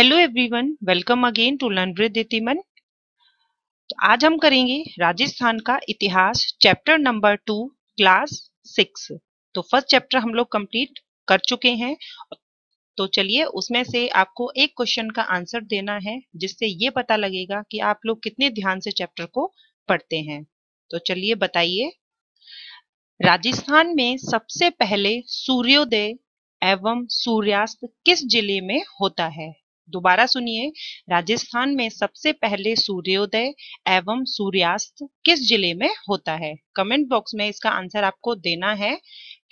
hello everyone welcome again to learn ब्रिद इतिमन तो आज हम करेंगे राजस्थान का इतिहास chapter number two class six तो फर्स्ट चैप्टर हम लोग कंप्लीट कर चुके हैं तो चलिए उसमें से आपको एक क्वेश्चन का आंसर देना है जिससे ये पता लगेगा कि आप लोग कितने ध्यान से चैप्टर को पढ़ते हैं तो चलिए बताइए राजस्थान में सबसे पहले सूर्योदय एवं सूर्यास्त किस जिले में होता है दोबारा सुनिए राजस्थान में सबसे पहले सूर्योदय एवं सूर्यास्त किस जिले में होता है कमेंट बॉक्स में इसका आंसर आपको देना है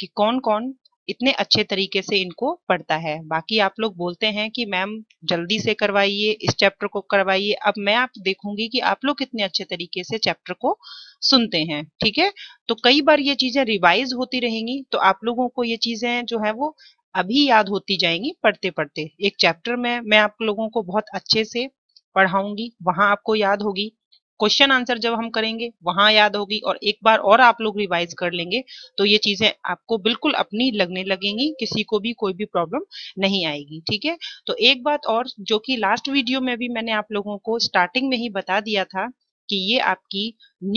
कि कौन कौन इतने अच्छे तरीके से इनको पढ़ता है बाकी आप लोग बोलते हैं कि मैम जल्दी से करवाइए इस चैप्टर को करवाइए अब मैं आप देखूंगी कि आप लोग कितने अच्छे तरीके से चैप्टर को सुनते हैं ठीक है तो कई बार ये चीजें रिवाइज होती रहेंगी तो आप लोगों को ये चीजें जो है वो अभी याद होती जाएंगी पढ़ते पढ़ते एक चैप्टर में मैं आप लोगों को बहुत अच्छे से पढ़ाऊंगी वहां आपको याद होगी क्वेश्चन आंसर जब हम करेंगे वहां याद होगी और एक बार और आप लोग रिवाइज कर लेंगे तो ये चीजें आपको बिल्कुल अपनी लगने लगेंगी किसी को भी कोई भी प्रॉब्लम नहीं आएगी ठीक है तो एक बात और जो कि लास्ट वीडियो में भी मैंने आप लोगों को स्टार्टिंग में ही बता दिया था कि ये आपकी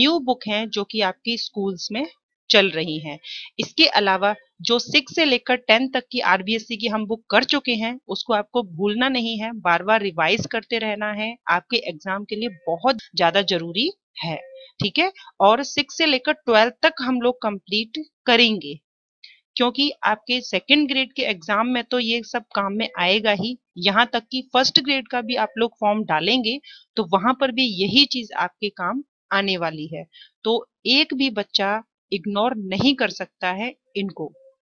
न्यू बुक है जो कि आपकी स्कूल्स में चल रही हैं इसके अलावा जो सिक्स से लेकर टेन तक की आरबीएससी की हम बुक कर चुके हैं उसको आपको भूलना नहीं है बार बार रिवाइज करते रहना है आपके एग्जाम के लिए बहुत ज्यादा जरूरी है ठीक है और सिक्स से लेकर ट्वेल्थ तक हम लोग कंप्लीट करेंगे क्योंकि आपके सेकंड ग्रेड के एग्जाम में तो ये सब काम में आएगा ही यहाँ तक कि फर्स्ट ग्रेड का भी आप लोग फॉर्म डालेंगे तो वहां पर भी यही चीज आपके काम आने वाली है तो एक भी बच्चा इग्नोर नहीं कर सकता है इनको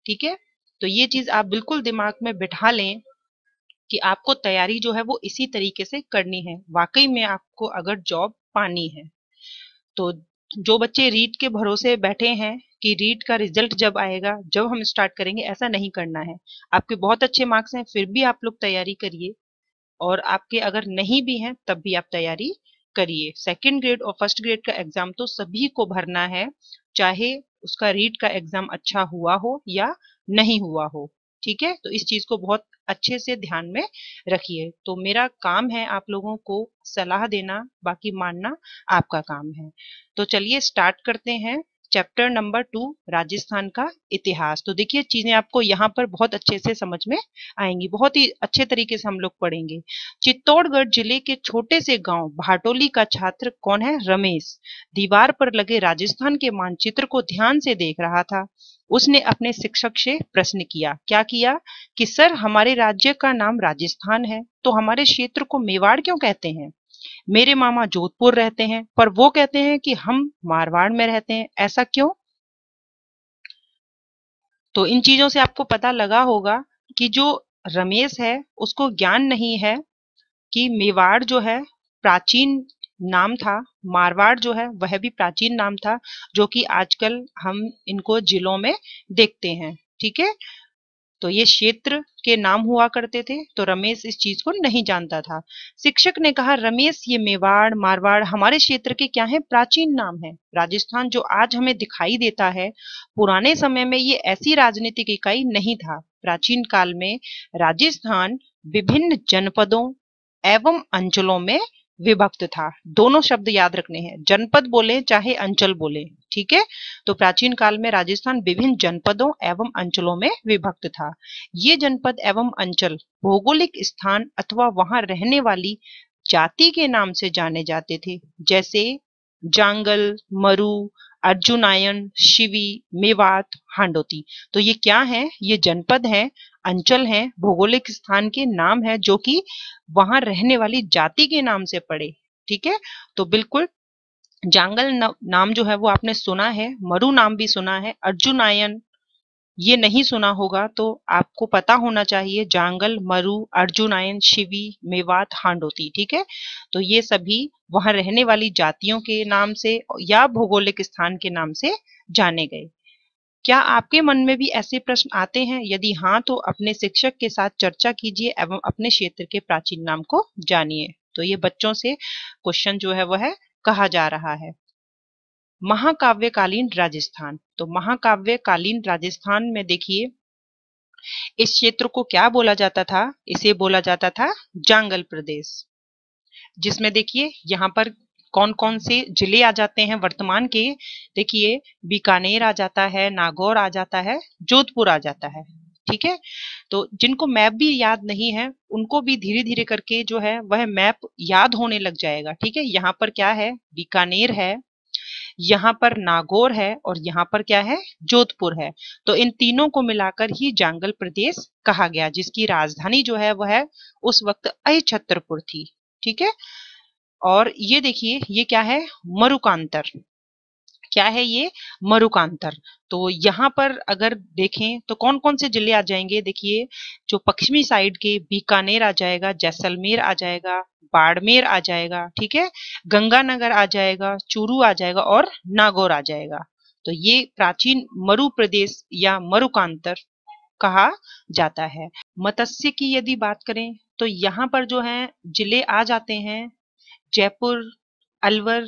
ठीक है तो ये चीज आप बिल्कुल दिमाग में बिठा लें कि आपको तैयारी जो है वो इसी तरीके से करनी है वाकई में आपको अगर जॉब पानी है तो जो बच्चे रीट के भरोसे बैठे हैं कि रीट का रिजल्ट जब आएगा जब हम स्टार्ट करेंगे ऐसा नहीं करना है आपके बहुत अच्छे मार्क्स हैं फिर भी आप लोग तैयारी करिए और आपके अगर नहीं भी हैं तब भी आप तैयारी करिए सेकेंड ग्रेड और फर्स्ट ग्रेड का एग्जाम तो सभी को भरना है चाहे उसका रीड का एग्जाम अच्छा हुआ हो या नहीं हुआ हो ठीक है तो इस चीज को बहुत अच्छे से ध्यान में रखिए तो मेरा काम है आप लोगों को सलाह देना बाकी मानना आपका काम है तो चलिए स्टार्ट करते हैं चैप्टर नंबर टू राजस्थान का इतिहास तो देखिए चीजें आपको यहाँ पर बहुत अच्छे से समझ में आएंगी बहुत ही अच्छे तरीके से हम लोग पढ़ेंगे चित्तौड़गढ़ जिले के छोटे से गांव भाटोली का छात्र कौन है रमेश दीवार पर लगे राजस्थान के मानचित्र को ध्यान से देख रहा था उसने अपने शिक्षक से प्रश्न किया क्या किया कि सर हमारे राज्य का नाम राजस्थान है तो हमारे क्षेत्र को मेवाड़ क्यों कहते हैं मेरे मामा जोधपुर रहते हैं पर वो कहते हैं कि हम मारवाड़ में रहते हैं ऐसा क्यों तो इन चीजों से आपको पता लगा होगा कि जो रमेश है उसको ज्ञान नहीं है कि मेवाड़ जो है प्राचीन नाम था मारवाड़ जो है वह भी प्राचीन नाम था जो कि आजकल हम इनको जिलों में देखते हैं ठीक है तो ये क्षेत्र के नाम हुआ करते थे तो रमेश इस चीज को नहीं जानता था शिक्षक ने कहा रमेश ये मेवाड़ मारवाड़ हमारे क्षेत्र के क्या है प्राचीन नाम है राजस्थान जो आज हमें दिखाई देता है पुराने समय में ये ऐसी राजनीतिक इकाई नहीं था प्राचीन काल में राजस्थान विभिन्न जनपदों एवं अंचलों में विभक्त था दोनों शब्द याद रखने हैं जनपद बोले चाहे अंचल बोले ठीक है तो प्राचीन काल में राजस्थान विभिन्न जनपदों एवं अंचलों में विभक्त था ये जनपद एवं अंचल भौगोलिक स्थान अथवा वहां रहने वाली जाति के नाम से जाने जाते थे जैसे जांगल मरु अर्जुनायन शिवी मेवात हांडोती तो ये क्या है ये जनपद है अंचल है भौगोलिक स्थान के नाम है जो कि वहां रहने वाली जाति के नाम से पड़े ठीक है तो बिल्कुल जांगल नाम जो है वो आपने सुना है मरु नाम भी सुना है अर्जुनायन ये नहीं सुना होगा तो आपको पता होना चाहिए जांगल मरु अर्जुनायन शिवी मेवात हांडोती ठीक है तो ये सभी वहां रहने वाली जातियों के नाम से या भौगोलिक स्थान के नाम से जाने गए क्या आपके मन में भी ऐसे प्रश्न आते हैं यदि हाँ तो अपने शिक्षक के साथ चर्चा कीजिए एवं अपने क्षेत्र के प्राचीन नाम को जानिए तो ये बच्चों से क्वेश्चन जो है वह कहा जा रहा है महाकाव्यकालीन राजस्थान तो महाकाव्यकालीन राजस्थान में देखिए इस क्षेत्र को क्या बोला जाता था इसे बोला जाता था जांगल प्रदेश जिसमें देखिए यहाँ पर कौन कौन से जिले आ जाते हैं वर्तमान के देखिए बीकानेर आ जाता है नागौर आ जाता है जोधपुर आ जाता है ठीक है तो जिनको मैप भी याद नहीं है उनको भी धीरे धीरे करके जो है वह मैप याद होने लग जाएगा ठीक है यहाँ पर क्या है बीकानेर है यहाँ पर नागौर है और यहाँ पर क्या है जोधपुर है तो इन तीनों को मिलाकर ही जांगल प्रदेश कहा गया जिसकी राजधानी जो है वह है, उस वक्त अयछत्रपुर थी ठीक है और ये देखिए ये क्या है मरुकांतर क्या है ये मरुकांतर तो यहाँ पर अगर देखें तो कौन कौन से जिले आ जाएंगे देखिए जो पश्चिमी साइड के बीकानेर आ जाएगा जैसलमेर आ जाएगा बाड़मेर आ जाएगा ठीक है गंगानगर आ जाएगा चूरू आ जाएगा और नागौर आ जाएगा तो ये प्राचीन मरु प्रदेश या मरुकांतर कहा जाता है मत्स्य की यदि बात करें तो यहाँ पर जो है जिले आ जाते हैं जयपुर अलवर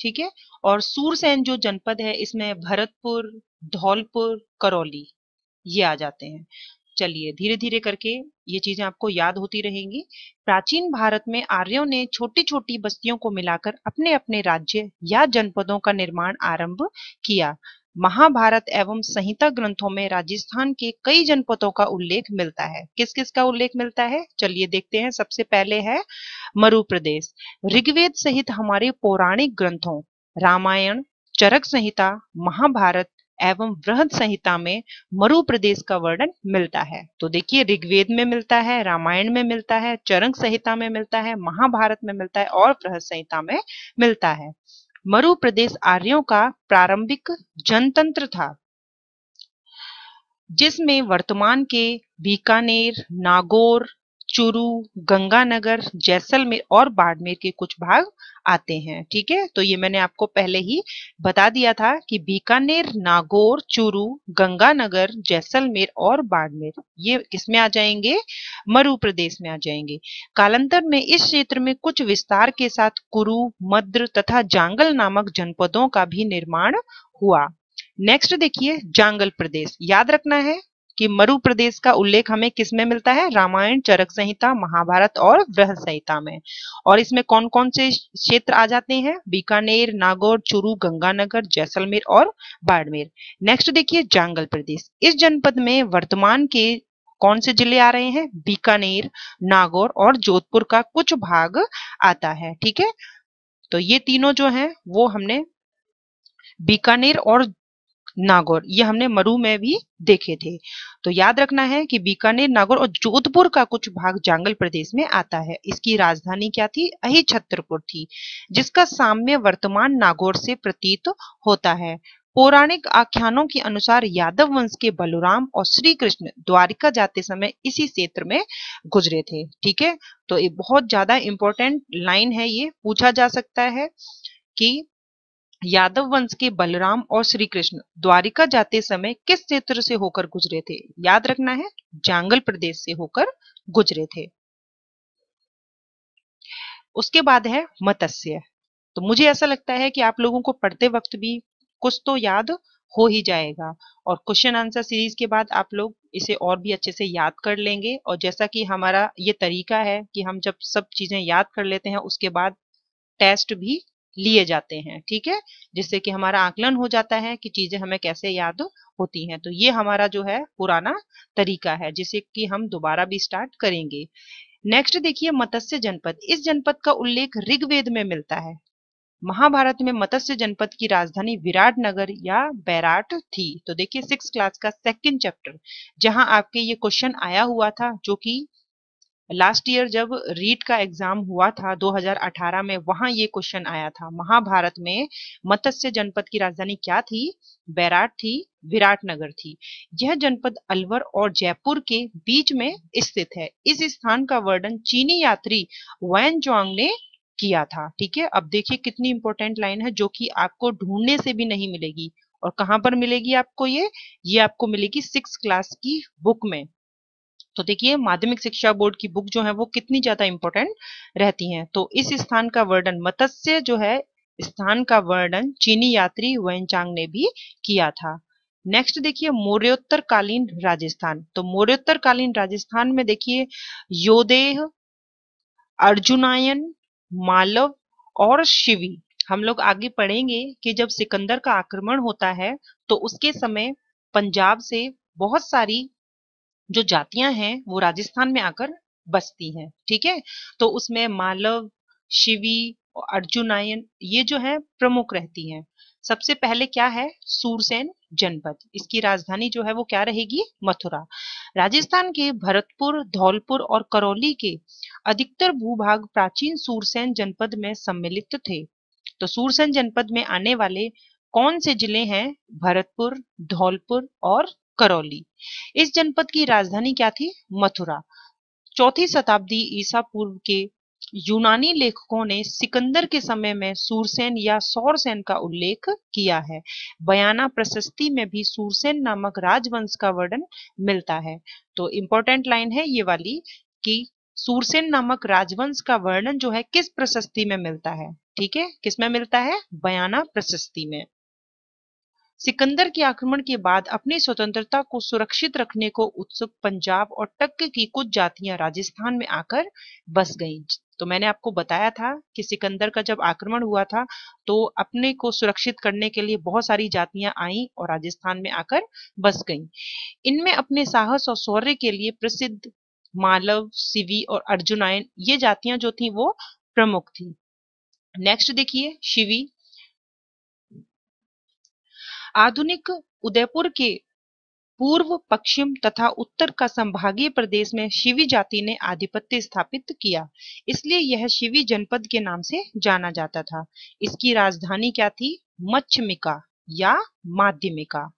ठीक है और सूरसेन जो जनपद है इसमें भरतपुर धौलपुर करौली ये आ जाते हैं चलिए धीरे धीरे करके ये चीजें आपको याद होती रहेंगी प्राचीन भारत में आर्यों ने छोटी छोटी बस्तियों को मिलाकर अपने अपने राज्य या जनपदों का निर्माण आरंभ किया महाभारत एवं संहिता ग्रंथों में राजस्थान के कई जनपदों का उल्लेख मिलता है किस किस का उल्लेख मिलता है चलिए देखते हैं सबसे पहले है मरु प्रदेश ऋग्वेद सहित हमारे पौराणिक ग्रंथों रामायण चरक संहिता महाभारत एवं वृहद संहिता में मरु प्रदेश का वर्णन मिलता है तो देखिए ऋग्वेद में मिलता है रामायण में मिलता है चरंग संहिता में मिलता है महाभारत में मिलता है और बृहद संहिता में मिलता है मरु प्रदेश आर्यों का प्रारंभिक जनतंत्र था जिसमें वर्तमान के बीकानेर नागौर चुरू गंगानगर जैसलमेर और बाड़मेर के कुछ भाग आते हैं ठीक है तो ये मैंने आपको पहले ही बता दिया था कि बीकानेर नागौर चुरू गंगानगर जैसलमेर और बाड़मेर ये किसमें आ जाएंगे मरु प्रदेश में आ जाएंगे कालांतर में इस क्षेत्र में कुछ विस्तार के साथ कुरु मद्र तथा जांगल नामक जनपदों का भी निर्माण हुआ नेक्स्ट देखिए जांगल प्रदेश याद रखना है कि मरु प्रदेश का उल्लेख हमें किस में मिलता है रामायण चरक संहिता महाभारत और बृहद संहिता में और इसमें कौन कौन से क्षेत्र आ जाते हैं बीकानेर नागौर चुरू गंगानगर जैसलमेर और बाड़मेर नेक्स्ट देखिए जांगल प्रदेश इस जनपद में वर्तमान के कौन से जिले आ रहे हैं बीकानेर नागौर और जोधपुर का कुछ भाग आता है ठीक है तो ये तीनों जो है वो हमने बीकानेर और नागौर ये हमने मरु में भी देखे थे तो याद रखना है कि बीकानेर नागौर और जोधपुर का कुछ भाग जांगल प्रदेश में आता है इसकी राजधानी क्या थी अही छतरपुर थी जिसका साम्य वर्तमान नागौर से प्रतीत होता है पौराणिक आख्यानों के अनुसार यादव वंश के बलुराम और श्री कृष्ण द्वारिका जाते समय इसी क्षेत्र में गुजरे थे ठीक है तो ये बहुत ज्यादा इंपॉर्टेंट लाइन है ये पूछा जा सकता है कि यादव वंश के बलराम और श्री कृष्ण द्वारिका जाते समय किस क्षेत्र से होकर गुजरे थे याद रखना है जांगल प्रदेश से होकर गुजरे थे उसके बाद है मत्स्य तो मुझे ऐसा लगता है कि आप लोगों को पढ़ते वक्त भी कुछ तो याद हो ही जाएगा और क्वेश्चन आंसर सीरीज के बाद आप लोग इसे और भी अच्छे से याद कर लेंगे और जैसा कि हमारा ये तरीका है कि हम जब सब चीजें याद कर लेते हैं उसके बाद टेस्ट भी लिए जाते हैं ठीक है जिससे कि हमारा आकलन हो जाता है कि चीजें हमें कैसे याद होती हैं तो ये हमारा जो है पुराना तरीका है जिसे कि हम दोबारा भी स्टार्ट करेंगे नेक्स्ट देखिए मत्स्य जनपद इस जनपद का उल्लेख ऋग्वेद में मिलता है महाभारत में मत्स्य जनपद की राजधानी विराट नगर या बैराट थी तो देखिए सिक्स क्लास का सेकंड चैप्टर जहां आपके ये क्वेश्चन आया हुआ था जो कि लास्ट ईयर जब रीट का एग्जाम हुआ था 2018 में वहां ये क्वेश्चन आया था महाभारत में मत्स्य जनपद की राजधानी क्या थी बैराट थी विराट नगर थी यह जनपद अलवर और जयपुर के बीच में स्थित है इस स्थान का वर्णन चीनी यात्री वैन जोंग ने किया था ठीक है अब देखिए कितनी इंपॉर्टेंट लाइन है जो कि आपको ढूंढने से भी नहीं मिलेगी और कहां पर मिलेगी आपको ये ये आपको मिलेगी सिक्स क्लास की बुक में तो देखिए माध्यमिक शिक्षा बोर्ड की बुक जो है वो कितनी ज्यादा इंपॉर्टेंट रहती हैं तो इस स्थान का वर्णन मत्स्य जो है स्थान का वर्णन चीनी यात्री वेंचांग ने भी किया था नेक्स्ट देखिए मौर्योत्तर कालीन राजस्थान तो मौर्योत्तर कालीन राजस्थान में देखिए योदेह अर्जुनायन मालव और शिवी हम लोग आगे पढ़ेंगे कि जब सिकंदर का आक्रमण होता है तो उसके समय पंजाब से बहुत सारी जो जातियां हैं वो राजस्थान में आकर बसती हैं ठीक है तो उसमें मालव शिवी अर्जुनायन ये जो है प्रमुख रहती हैं सबसे पहले क्या है सूरसेन जनपद इसकी राजधानी जो है वो क्या रहेगी मथुरा राजस्थान के भरतपुर धौलपुर और करौली के अधिकतर भूभाग प्राचीन सूरसेन जनपद में सम्मिलित थे तो सूरसेन जनपद में आने वाले कौन से जिले हैं भरतपुर धौलपुर और करौली इस जनपद की राजधानी क्या थी मथुरा चौथी शताब्दी ईसा पूर्व के यूनानी लेखकों ने सिकंदर के समय में सूरसेन या सौरसेन का उल्लेख किया है बयाना प्रशस्ति में भी सूरसेन नामक राजवंश का वर्णन मिलता है तो इंपॉर्टेंट लाइन है ये वाली कि सूरसेन नामक राजवंश का वर्णन जो है किस प्रशस्ति में मिलता है ठीक है किसमें मिलता है बयाना प्रशस्ति में सिकंदर के आक्रमण के बाद अपनी स्वतंत्रता को सुरक्षित रखने को उत्सुक पंजाब और टक्के की कुछ जातियां राजस्थान में आकर बस गईं तो मैंने आपको बताया था कि सिकंदर का जब आक्रमण हुआ था तो अपने को सुरक्षित करने के लिए बहुत सारी जातियां आईं और राजस्थान में आकर बस गईं इनमें अपने साहस और शौर्य के लिए प्रसिद्ध मालव सिवी और अर्जुनायन ये जातियां जो थी वो प्रमुख थी नेक्स्ट देखिए शिवी आधुनिक उदयपुर के पूर्व पश्चिम तथा उत्तर का संभागीय प्रदेश में शिवी जाति ने आधिपत्य स्थापित किया इसलिए यह शिवी जनपद के नाम से जाना जाता था इसकी राजधानी क्या थी मच्छमिका या माध्यमिका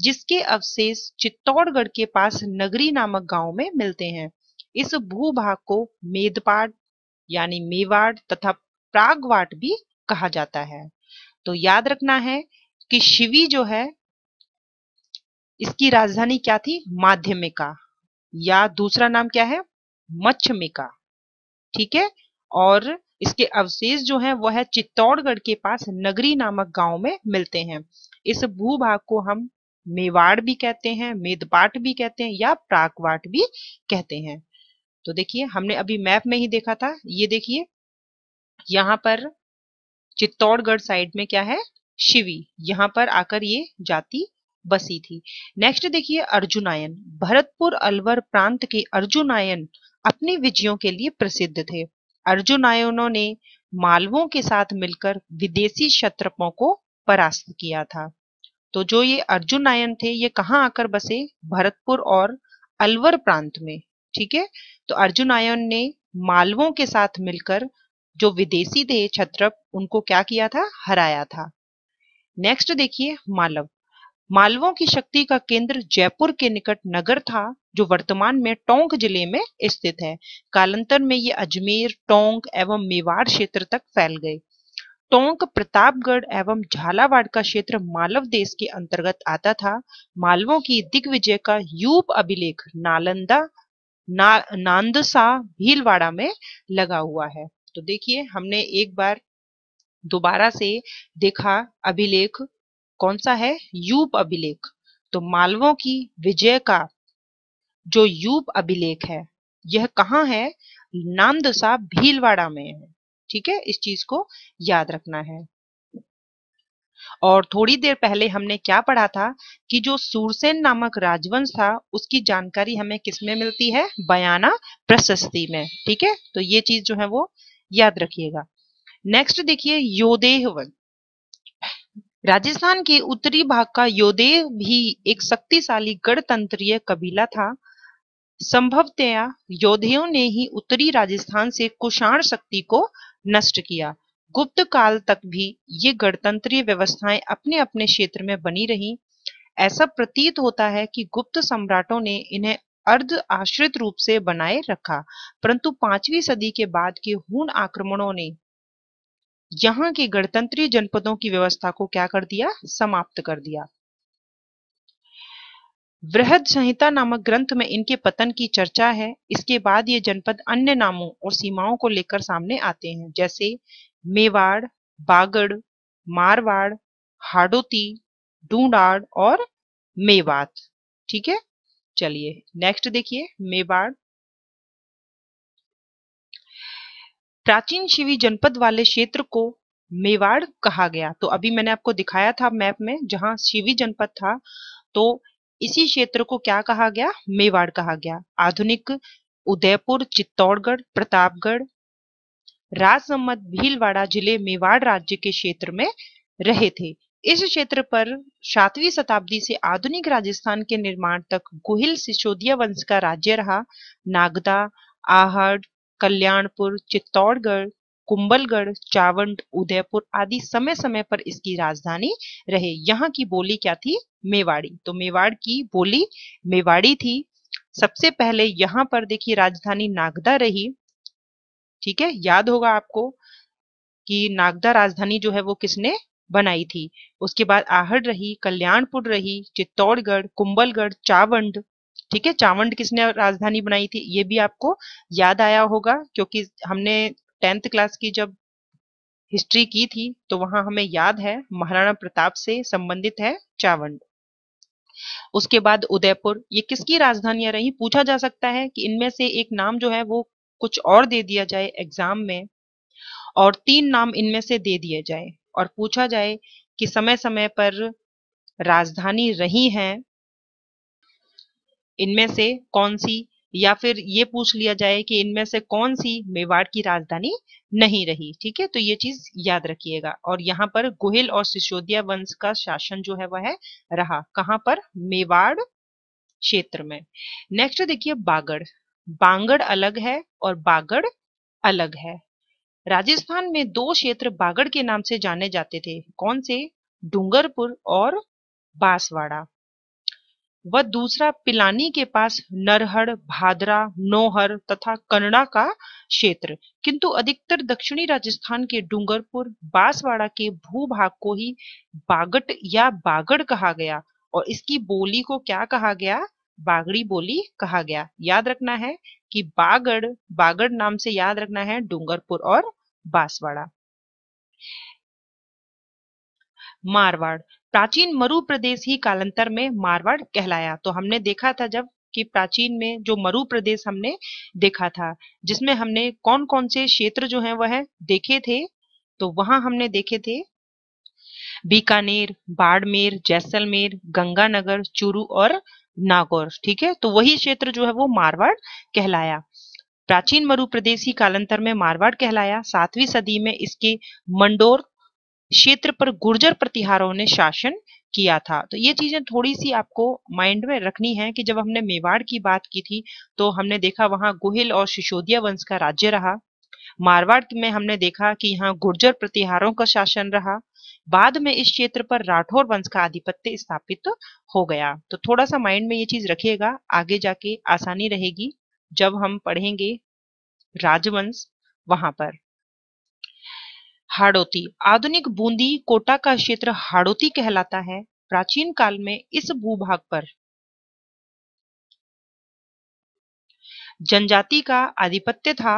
जिसके अवशेष चित्तौड़गढ़ के पास नगरी नामक गांव में मिलते हैं इस भूभाग को मेदपाट यानी मेवाड़ तथा प्रागवाट भी कहा जाता है तो याद रखना है कि शिवी जो है इसकी राजधानी क्या थी माध्यमिका या दूसरा नाम क्या है मच्छमिका ठीक है और इसके अवशेष जो है वह है चित्तौड़गढ़ के पास नगरी नामक गांव में मिलते हैं इस भूभाग को हम मेवाड़ भी कहते हैं मेदपाट भी कहते हैं या प्राकवाट भी कहते हैं तो देखिए हमने अभी मैप में ही देखा था ये देखिए यहाँ पर चित्तौड़गढ़ साइड में क्या है शिवी यहाँ पर आकर ये जाति बसी थी नेक्स्ट देखिए अर्जुनायन भरतपुर अलवर प्रांत के अर्जुनायन अपनी विजयों के लिए प्रसिद्ध थे अर्जुनायनों ने मालवों के साथ मिलकर विदेशी शत्रपों को परास्त किया था तो जो ये अर्जुनायन थे ये कहाँ आकर बसे भरतपुर और अलवर प्रांत में ठीक है तो अर्जुनायन ने मालवों के साथ मिलकर जो विदेशी थे छत्रप उनको क्या किया था हराया था नेक्स्ट देखिए मालव मालवों की शक्ति का केंद्र जयपुर के निकट नगर था जो वर्तमान में टोंक जिले में स्थित है कालांतर में ये अजमेर टोंक एवं मेवाड़ क्षेत्र तक फैल गए टोंक प्रतापगढ़ एवं झालावाड़ का क्षेत्र मालव देश के अंतर्गत आता था मालवों की दिग्विजय का यूप अभिलेख नालंदा ना, नांदसा भीलवाड़ा में लगा हुआ है तो देखिए हमने एक बार दोबारा से देखा अभिलेख कौन सा है यूप अभिलेख तो मालवों की विजय का जो यूप अभिलेख है यह कहाँ है नामदसा भीलवाड़ा में है ठीक है इस चीज को याद रखना है और थोड़ी देर पहले हमने क्या पढ़ा था कि जो सूरसेन नामक राजवंश था उसकी जानकारी हमें किसमें मिलती है बयाना प्रशस्ति में ठीक है तो ये चीज जो है वो याद रखिएगा नेक्स्ट देखिए योदेह वन राजस्थान के उत्तरी भाग का योदेह भी एक शक्तिशाली गणतंत्रीय कबीला था संभवतया योद्धियों ने ही उत्तरी राजस्थान से कुषाण शक्ति को नष्ट किया गुप्त काल तक भी ये गणतंत्रीय व्यवस्थाएं अपने अपने क्षेत्र में बनी रही ऐसा प्रतीत होता है कि गुप्त सम्राटों ने इन्हें अर्ध आश्रित रूप से बनाए रखा परंतु पांचवी सदी के बाद के हूण आक्रमणों ने यहां के गणतंत्रीय जनपदों की व्यवस्था को क्या कर दिया समाप्त कर दिया वृहद संहिता नामक ग्रंथ में इनके पतन की चर्चा है इसके बाद ये जनपद अन्य नामों और सीमाओं को लेकर सामने आते हैं जैसे मेवाड़ बागड़ मारवाड़ हाडोती डूडाड़ और मेवात ठीक है चलिए नेक्स्ट देखिए मेवाड़ प्राचीन शिवी जनपद वाले क्षेत्र को मेवाड़ कहा गया तो अभी मैंने आपको दिखाया था मैप में जहाँ शिवी जनपद था तो इसी क्षेत्र को क्या कहा गया मेवाड़ कहा गया आधुनिक उदयपुर चित्तौड़गढ़ प्रतापगढ़ राजसम्मत भीलवाड़ा जिले मेवाड़ राज्य के क्षेत्र में रहे थे इस क्षेत्र पर सातवीं शताब्दी से आधुनिक राजस्थान के निर्माण तक गोहिल सिसोदिया वंश का राज्य रहा नागदा आहड़ कल्याणपुर चित्तौड़गढ़ कुंबलगढ़ चावंड उदयपुर आदि समय समय पर इसकी राजधानी रहे यहाँ की बोली क्या थी मेवाड़ी तो मेवाड़ की बोली मेवाड़ी थी सबसे पहले यहाँ पर देखिए राजधानी नागदा रही ठीक है याद होगा आपको कि नागदा राजधानी जो है वो किसने बनाई थी उसके बाद आहड़ रही कल्याणपुर रही चित्तौड़गढ़ कुंबलगढ़ चावंड ठीक है चावंड किसने राजधानी बनाई थी ये भी आपको याद आया होगा क्योंकि हमने टेंथ क्लास की जब हिस्ट्री की थी तो वहां हमें याद है महाराणा प्रताप से संबंधित है चावंड उसके बाद उदयपुर ये किसकी राजधानियां रही पूछा जा सकता है कि इनमें से एक नाम जो है वो कुछ और दे दिया जाए एग्जाम में और तीन नाम इनमें से दे दिए जाए और पूछा जाए कि समय समय पर राजधानी रही हैं इनमें से कौन सी या फिर ये पूछ लिया जाए कि इनमें से कौन सी मेवाड़ की राजधानी नहीं रही ठीक है तो ये चीज याद रखिएगा और यहाँ पर गोहिल और सिसोदिया वंश का शासन जो है वह है रहा कहाँ पर मेवाड़ क्षेत्र में नेक्स्ट देखिए बागड़ बांगड़ अलग है और बागड़ अलग है राजस्थान में दो क्षेत्र बागड़ के नाम से जाने जाते थे कौन से डूंगरपुर और बांसवाड़ा व दूसरा पिलानी के पास नरहड़ भादरा नोहर तथा कन्नड़ा का क्षेत्र किंतु अधिकतर दक्षिणी राजस्थान के डूंगरपुर बांसवाड़ा के भूभाग को ही बागट या बागड़ कहा गया और इसकी बोली को क्या कहा गया बागड़ी बोली कहा गया याद रखना है कि बागड़ बागड़ नाम से याद रखना है डूंगरपुर और बांसवाड़ा मारवाड़ प्राचीन मरु प्रदेश ही कालांतर में मारवाड़ कहलाया तो हमने देखा था जब कि प्राचीन में जो मरु प्रदेश हमने देखा था जिसमें हमने कौन कौन से क्षेत्र जो है वह देखे थे तो वहां हमने देखे थे बीकानेर बाड़मेर जैसलमेर गंगानगर चूरू और नागौर ठीक है तो वही क्षेत्र जो है वो मारवाड़ कहलाया प्राचीन मरु प्रदेश ही कालांतर में मारवाड़ कहलाया सातवीं सदी में इसके मंडोर क्षेत्र पर गुर्जर प्रतिहारों ने शासन किया था तो ये चीजें थोड़ी सी आपको माइंड में रखनी है कि जब हमने मेवाड़ की बात की थी तो हमने देखा वहां गुहिल और सिसोदिया वंश का राज्य रहा मारवाड़ में हमने देखा कि यहाँ गुर्जर प्रतिहारों का शासन रहा बाद में इस क्षेत्र पर राठौर वंश का आधिपत्य स्थापित हो गया तो थोड़ा सा माइंड में ये चीज रखिएगा आगे जाके आसानी रहेगी जब हम पढ़ेंगे राजवंश वहां पर हाड़ोती आधुनिक बूंदी कोटा का क्षेत्र हाड़ोती कहलाता है प्राचीन काल में इस भूभाग पर जनजाति का आधिपत्य था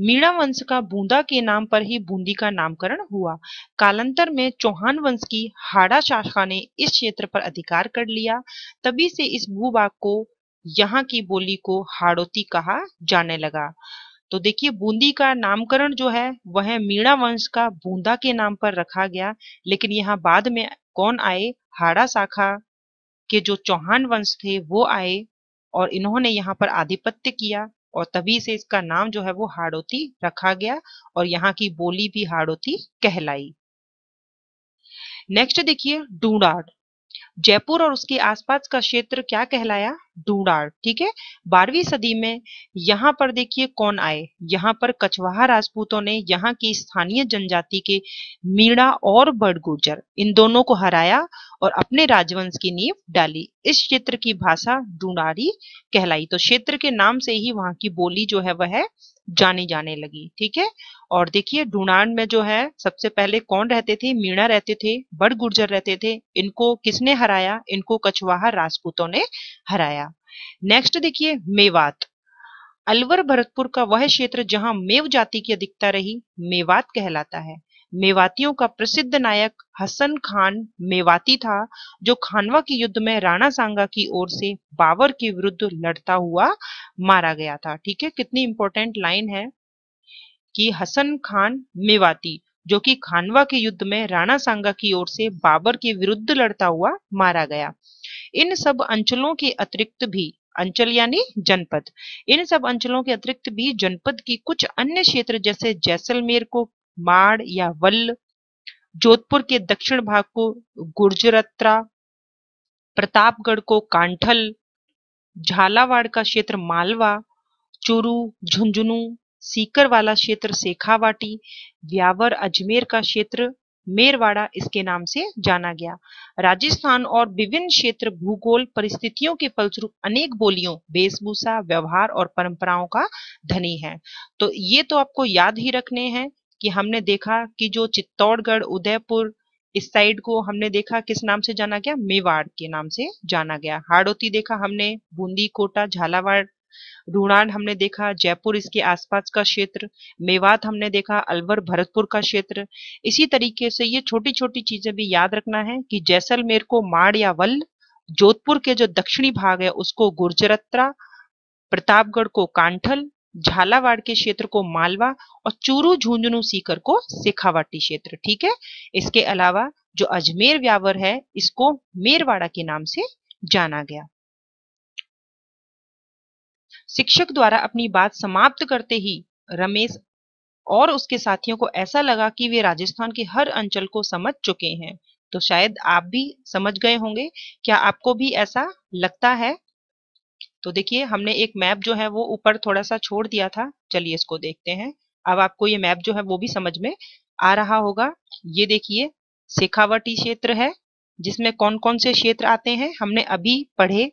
मीणा वंश का बूंदा के नाम पर ही बूंदी का नामकरण हुआ कालांतर में चौहान वंश की हाड़ा शाखा ने इस क्षेत्र पर अधिकार कर लिया तभी से इस भूभाग को यहाँ की बोली को हाड़ोती कहा जाने लगा तो देखिए बूंदी का नामकरण जो है वह मीणा वंश का बूंदा के नाम पर रखा गया लेकिन यहाँ बाद में कौन आए हाड़ा शाखा के जो चौहान वंश थे वो आए और इन्होंने यहाँ पर आधिपत्य किया और तभी से इसका नाम जो है वो हाड़ोती रखा गया और यहाँ की बोली भी हाड़ोती कहलाई नेक्स्ट देखिए डूडाड जयपुर और उसके आसपास का क्षेत्र क्या कहलाया डूडार ठीक है बारहवीं सदी में यहाँ पर देखिए कौन आए यहाँ पर कछवाहा राजपूतों ने यहाँ की स्थानीय जनजाति के मीणा और गुर्जर इन दोनों को हराया और अपने राजवंश की नींव डाली इस क्षेत्र की भाषा डूडारी कहलाई तो क्षेत्र के नाम से ही वहां की बोली जो है वह है जानी जाने लगी ठीक है और देखिए डूनान में जो है सबसे पहले कौन रहते थे मीणा रहते थे बड़ गुर्जर रहते थे इनको किसने हराया इनको कछवाहा राजपूतों ने हराया नेक्स्ट देखिए मेवात अलवर भरतपुर का वह क्षेत्र जहां मेव जाति की अधिकता रही मेवात कहलाता है मेवातियों का प्रसिद्ध नायक हसन खान मेवाती था जो खानवा के युद्ध में राणा सांगा की ओर से बाबर के विरुद्ध लड़ता हुआ मारा गया था ठीक है कितनी इंपॉर्टेंट लाइन है कि हसन खान मेवाती जो कि खानवा के युद्ध में राणा सांगा की ओर से बाबर के विरुद्ध लड़ता हुआ मारा गया इन सब अंचलों के अतिरिक्त भी अंचल यानी जनपद इन सब अंचलों के अतिरिक्त भी जनपद की कुछ अन्य क्षेत्र जैसे जैसलमेर को माड़ या वल्ल जोधपुर के दक्षिण भाग को गुर्जरत्रा प्रतापगढ़ को कांठल झालावाड़ का क्षेत्र मालवा चूरू झुंझुनू सीकर वाला क्षेत्र सेखावाटी व्यावर अजमेर का क्षेत्र मेरवाड़ा इसके नाम से जाना गया राजस्थान और विभिन्न क्षेत्र भूगोल परिस्थितियों के फलस्वरूप अनेक बोलियों वेशभूषा व्यवहार और परंपराओं का धनी है तो ये तो आपको याद ही रखने हैं कि हमने देखा कि जो चित्तौड़गढ़ उदयपुर इस साइड को हमने देखा किस नाम से जाना गया मेवाड़ के नाम से जाना गया हाड़ोती देखा हमने बूंदी कोटा झालावाड़ रूणान हमने देखा जयपुर इसके आसपास का क्षेत्र मेवात हमने देखा अलवर भरतपुर का क्षेत्र इसी तरीके से ये छोटी छोटी चीजें भी याद रखना है कि जैसलमेर को माड़ या वल्ल जोधपुर के जो दक्षिणी भाग है उसको गुर्जरत्रा प्रतापगढ़ को कांठल झालावाड़ के क्षेत्र को मालवा और चूरू झुंझुनू सीकर को शेखावाटी क्षेत्र ठीक है इसके अलावा जो अजमेर व्यावर है इसको मेरवाड़ा के नाम से जाना गया शिक्षक द्वारा अपनी बात समाप्त करते ही रमेश और उसके साथियों को ऐसा लगा कि वे राजस्थान के हर अंचल को समझ चुके हैं तो शायद आप भी समझ गए होंगे क्या आपको भी ऐसा लगता है तो देखिए हमने एक मैप जो है वो ऊपर थोड़ा सा छोड़ दिया था चलिए इसको देखते हैं अब आपको ये मैप जो है वो भी समझ में आ रहा होगा ये देखिए शेखावटी क्षेत्र है जिसमें कौन कौन से क्षेत्र आते हैं हमने अभी पढ़े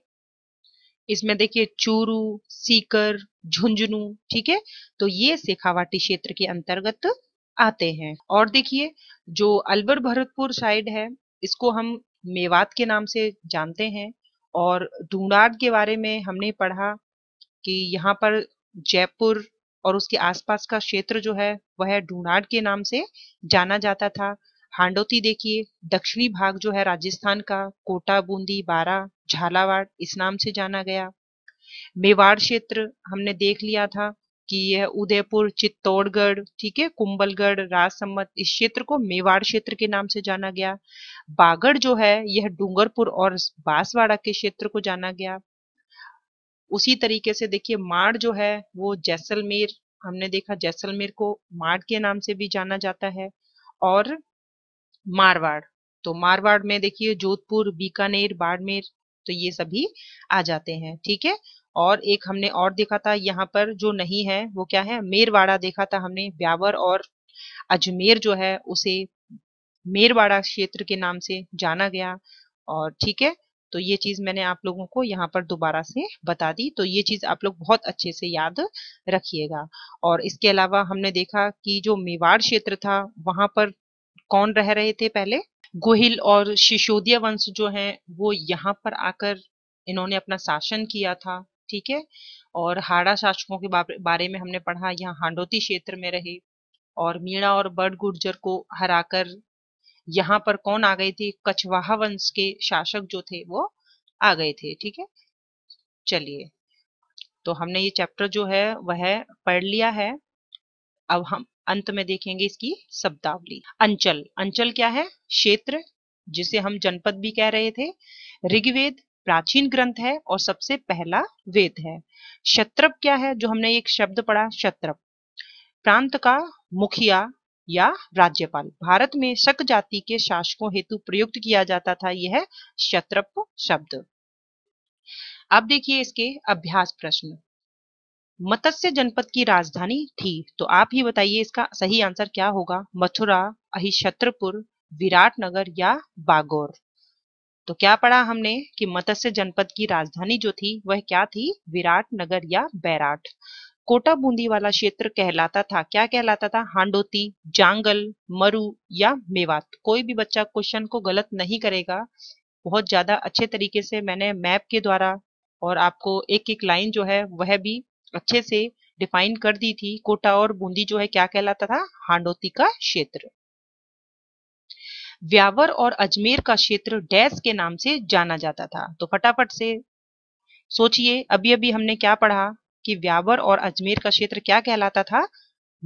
इसमें देखिए चूरू सीकर झुंझुनू ठीक है तो ये शेखावाटी क्षेत्र के अंतर्गत आते हैं और देखिए जो अलवर भरतपुर साइड है इसको हम मेवात के नाम से जानते हैं और ढूंढाट के बारे में हमने पढ़ा कि यहाँ पर जयपुर और उसके आसपास का क्षेत्र जो है वह ढूंढाड़ के नाम से जाना जाता था हांडोती देखिए दक्षिणी भाग जो है राजस्थान का कोटा बूंदी बारा झालावाड़ इस नाम से जाना गया मेवाड़ क्षेत्र हमने देख लिया था कि यह उदयपुर चित्तौड़गढ़ ठीक है कुंबलगढ़ राजसम्मत इस क्षेत्र को मेवाड़ क्षेत्र के नाम से जाना गया बागड़ जो है यह डूंगरपुर और बांसवाड़ा के क्षेत्र को जाना गया उसी तरीके से देखिए माड़ जो है वो जैसलमेर हमने देखा जैसलमेर को माड़ के नाम से भी जाना जाता है और मारवाड़ तो मारवाड़ में देखिए जोधपुर बीकानेर बाड़मेर तो ये सभी आ जाते हैं ठीक है और एक हमने और देखा था यहाँ पर जो नहीं है वो क्या है मेरवाड़ा देखा था हमने ब्यावर और अजमेर जो है उसे मेरवाड़ा क्षेत्र के नाम से जाना गया और ठीक है तो ये चीज मैंने आप लोगों को यहाँ पर दोबारा से बता दी तो ये चीज आप लोग बहुत अच्छे से याद रखिएगा और इसके अलावा हमने देखा कि जो मेवाड़ क्षेत्र था वहां पर कौन रह रहे थे पहले गोहिल और शिशोदिया वंश जो हैं वो यहाँ पर आकर इन्होंने अपना शासन किया था ठीक है और हाड़ा शासकों के बारे में हमने पढ़ा यहाँ हांडोती क्षेत्र में रहे और मीणा और बड़ गुर्जर को हराकर यहाँ पर कौन आ गए थे कछवाहा वंश के शासक जो थे वो आ गए थे ठीक है चलिए तो हमने ये चैप्टर जो है वह पढ़ लिया है अब हम अंत में देखेंगे इसकी शब्दावली अंचल अंचल क्या है क्षेत्र जिसे हम जनपद भी कह रहे थे ऋग्वेद प्राचीन ग्रंथ है और सबसे पहला वेद है शत्रप क्या है जो हमने एक शब्द पढ़ा शत्रप प्रांत का मुखिया या राज्यपाल भारत में शक जाति के शासकों हेतु प्रयुक्त किया जाता था यह शत्रप शब्द अब देखिए इसके अभ्यास प्रश्न मत्स्य जनपद की राजधानी थी तो आप ही बताइए इसका सही आंसर क्या होगा मथुरा अहिशत्रपुर विराटनगर या बागोर तो क्या पढ़ा हमने कि मत्स्य जनपद की राजधानी जो थी वह क्या थी विराटनगर या बैराट कोटा बूंदी वाला क्षेत्र कहलाता था क्या कहलाता था हांडोती जांगल मरु या मेवात कोई भी बच्चा क्वेश्चन को गलत नहीं करेगा बहुत ज्यादा अच्छे तरीके से मैंने मैप के द्वारा और आपको एक एक लाइन जो है वह भी अच्छे से डिफाइन कर दी थी कोटा और बूंदी जो है क्या कहलाता था हांडोती का क्षेत्र व्यावर और अजमेर का क्षेत्र डैस के नाम से जाना जाता था तो फटाफट से सोचिए अभी अभी हमने क्या पढ़ा कि व्यावर और अजमेर का क्षेत्र क्या कहलाता था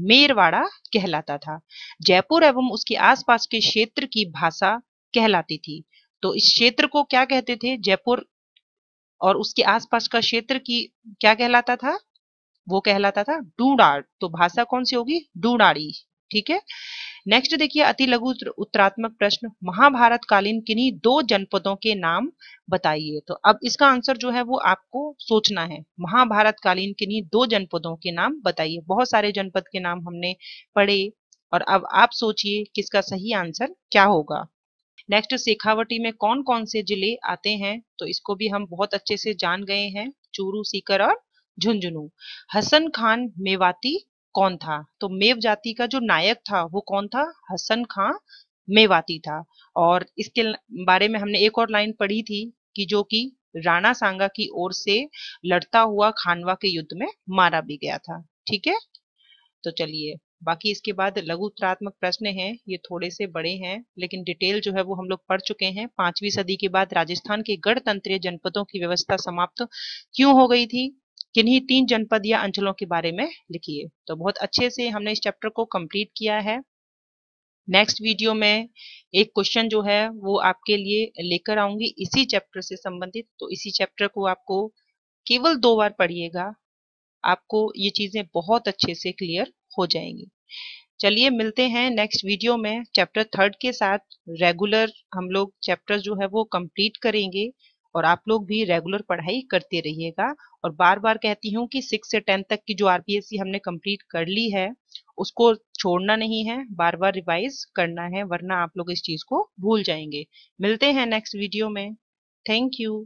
मेरवाड़ा कहलाता था जयपुर एवं उसके आसपास के क्षेत्र की भाषा कहलाती थी तो इस क्षेत्र को क्या कहते थे जयपुर और उसके आसपास का क्षेत्र की क्या कहलाता था वो कहलाता था डूडाड़ तो भाषा कौन सी होगी डूडाड़ी ठीक है नेक्स्ट देखिए अति लघु उत्तरात्मक प्रश्न महाभारत कालीन किन्हीं दो जनपदों के नाम बताइए तो अब इसका आंसर जो है वो आपको सोचना है महाभारत कालीन किन्हीं दो जनपदों के नाम बताइए बहुत सारे जनपद के नाम हमने पढ़े और अब आप सोचिए किसका सही आंसर क्या होगा नेक्स्ट शेखावटी में कौन कौन से जिले आते हैं तो इसको भी हम बहुत अच्छे से जान गए हैं चूरू सीकर और झुंझुनू हसन खान मेवाती कौन था तो मेव जाति का जो नायक था वो कौन था हसन खान मेवाती था और इसके बारे में हमने एक और लाइन पढ़ी थी कि जो कि राणा सांगा की ओर से लड़ता हुआ खानवा के युद्ध में मारा भी गया था ठीक है तो चलिए बाकी इसके बाद लघु उत्तरात्मक प्रश्न हैं ये थोड़े से बड़े हैं लेकिन डिटेल जो है वो हम लोग पढ़ चुके हैं पांचवी सदी के बाद राजस्थान के गणतंत्रीय जनपदों की व्यवस्था समाप्त क्यों हो गई थी किन्हीं तीन जनपद या अंचलों के बारे में लिखिए तो बहुत अच्छे से हमने इस चैप्टर को कंप्लीट किया है नेक्स्ट वीडियो में एक क्वेश्चन जो है वो आपके लिए लेकर आऊंगी इसी चैप्टर से संबंधित तो इसी चैप्टर को आपको केवल दो बार पढ़िएगा आपको ये चीजें बहुत अच्छे से क्लियर हो जाएंगी चलिए मिलते हैं नेक्स्ट वीडियो में चैप्टर थर्ड के साथ रेगुलर हम लोग चैप्टर जो है वो कंप्लीट करेंगे और आप लोग भी रेगुलर पढ़ाई करते रहिएगा और बार बार कहती हूँ कि सिक्स से टेंथ तक की जो आरपीएससी हमने कंप्लीट कर ली है उसको छोड़ना नहीं है बार बार रिवाइज करना है वरना आप लोग इस चीज को भूल जाएंगे मिलते हैं नेक्स्ट वीडियो में थैंक यू